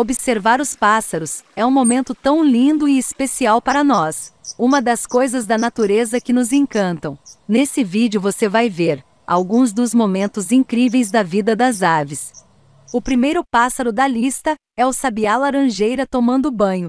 Observar os pássaros é um momento tão lindo e especial para nós, uma das coisas da natureza que nos encantam. Nesse vídeo você vai ver alguns dos momentos incríveis da vida das aves. O primeiro pássaro da lista é o sabiá laranjeira tomando banho.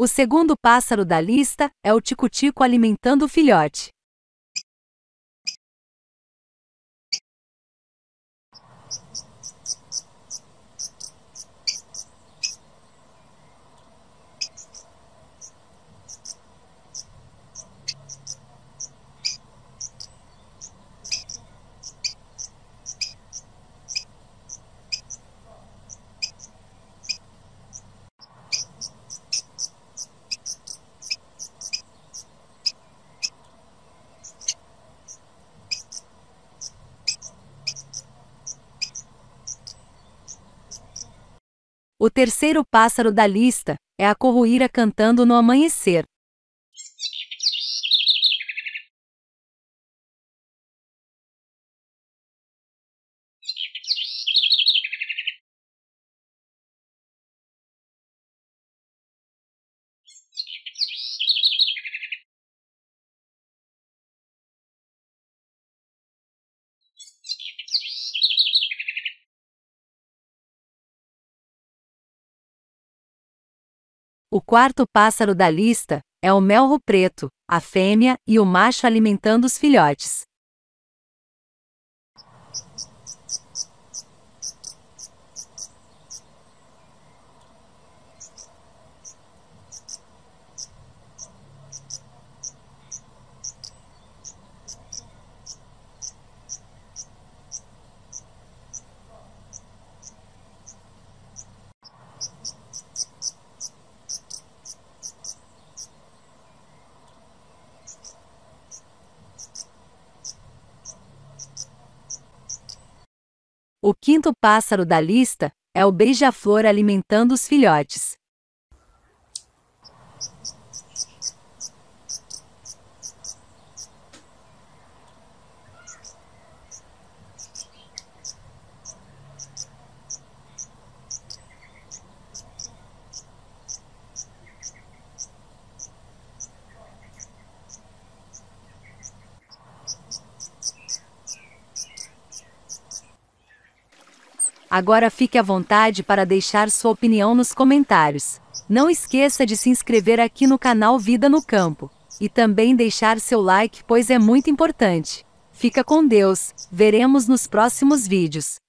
O segundo pássaro da lista é o tico-tico alimentando o filhote. O terceiro pássaro da lista é a corruíra cantando no amanhecer. O quarto pássaro da lista é o melro preto, a fêmea e o macho alimentando os filhotes. O quinto pássaro da lista é o beija-flor alimentando os filhotes. Agora fique à vontade para deixar sua opinião nos comentários. Não esqueça de se inscrever aqui no canal Vida no Campo e também deixar seu like, pois é muito importante. Fica com Deus, veremos nos próximos vídeos.